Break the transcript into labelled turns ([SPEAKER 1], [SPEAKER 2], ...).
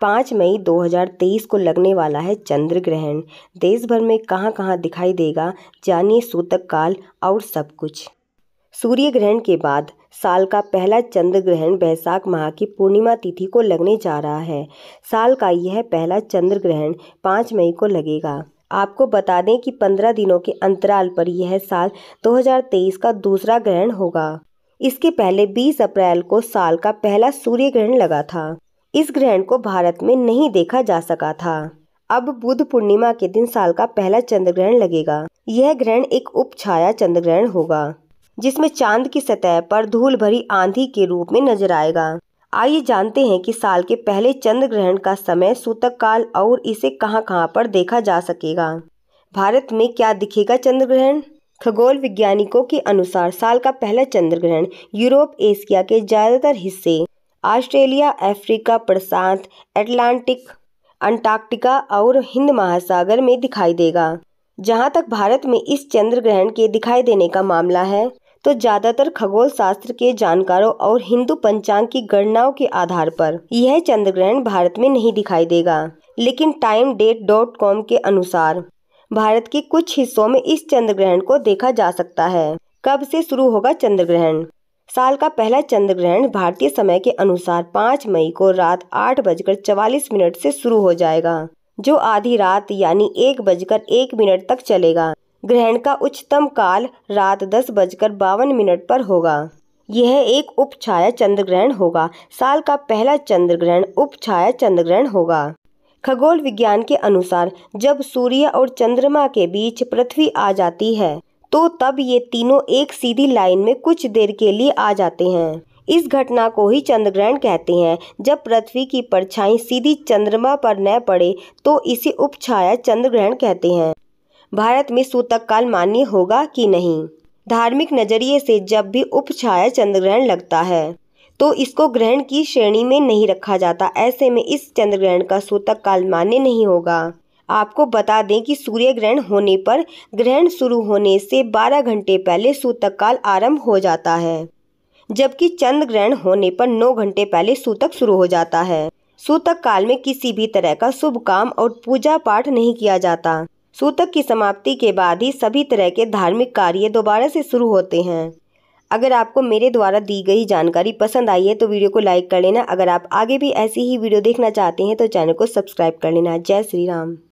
[SPEAKER 1] पाँच मई 2023 को लगने वाला है चंद्र ग्रहण देश भर में कहां कहां दिखाई देगा जानिए सूतक काल और सब कुछ सूर्य ग्रहण के बाद साल का पहला चंद्र ग्रहण बैसाख माह की पूर्णिमा तिथि को लगने जा रहा है साल का यह पहला चंद्र ग्रहण पाँच मई को लगेगा आपको बता दें कि पंद्रह दिनों के अंतराल पर यह साल 2023 का दूसरा ग्रहण होगा इसके पहले 20 अप्रैल को साल का पहला सूर्य ग्रहण लगा था इस ग्रहण को भारत में नहीं देखा जा सका था अब बुध पूर्णिमा के दिन साल का पहला चंद्र ग्रहण लगेगा यह ग्रहण एक उप छाया चंद्र ग्रहण होगा जिसमें चांद की सतह पर धूल भरी आंधी के रूप में नजर आएगा आइए जानते हैं कि साल के पहले चंद्र ग्रहण का समय सूतक काल और इसे कहां कहां पर देखा जा सकेगा भारत में क्या दिखेगा चंद्र ग्रहण खगोल वैज्ञानिकों के अनुसार साल का पहला चंद्र ग्रहण यूरोप एशिया के ज्यादातर हिस्से ऑस्ट्रेलिया अफ्रीका प्रशांत अटलांटिक अंटार्कटिका और हिंद महासागर में दिखाई देगा जहां तक भारत में इस चंद्र ग्रहण के दिखाई देने का मामला है तो ज्यादातर खगोल शास्त्र के जानकारों और हिंदू पंचांग की गणनाओं के आधार पर यह चंद्र ग्रहण भारत में नहीं दिखाई देगा लेकिन टाइम डेट डॉट कॉम के अनुसार भारत के कुछ हिस्सों में इस चंद्र ग्रहण को देखा जा सकता है कब से शुरू होगा चंद्र ग्रहण साल का पहला चंद्र ग्रहण भारतीय समय के अनुसार 5 मई को रात आठ बजकर चवालीस मिनट से शुरू हो जाएगा जो आधी रात यानी एक बजकर एक मिनट तक चलेगा ग्रहण का उच्चतम काल रात दस बजकर बावन मिनट पर होगा यह एक उप छाया चंद्र ग्रहण होगा साल का पहला चंद्र ग्रहण उप छाया चंद्र ग्रहण होगा खगोल विज्ञान के अनुसार जब सूर्य और चंद्रमा के बीच पृथ्वी आ जाती है तो तब ये तीनों एक सीधी लाइन में कुछ देर के लिए आ जाते हैं इस घटना को ही चंद्रग्रहण कहते हैं जब पृथ्वी की परछाई सीधी चंद्रमा पर न पड़े तो इसे उपछाया चंद्रग्रहण कहते हैं भारत में सूतक काल मान्य होगा कि नहीं धार्मिक नजरिए से जब भी उपछाया चंद्रग्रहण लगता है तो इसको ग्रहण की श्रेणी में नहीं रखा जाता ऐसे में इस चंद्रग्रहण का सूतक काल मान्य नहीं होगा आपको बता दें कि सूर्य ग्रहण होने पर ग्रहण शुरू होने से 12 घंटे पहले सूतक काल आरंभ हो जाता है जबकि चंद्र ग्रहण होने पर 9 घंटे पहले सूतक शुरू हो जाता है सूतक काल में किसी भी तरह का शुभ काम और पूजा पाठ नहीं किया जाता सूतक की समाप्ति के बाद ही सभी तरह के धार्मिक कार्य दोबारा से शुरू होते हैं अगर आपको मेरे द्वारा दी गई जानकारी पसंद आई है तो वीडियो को लाइक कर लेना अगर आप आगे भी ऐसी ही वीडियो देखना चाहते हैं तो चैनल को सब्सक्राइब कर लेना जय श्री राम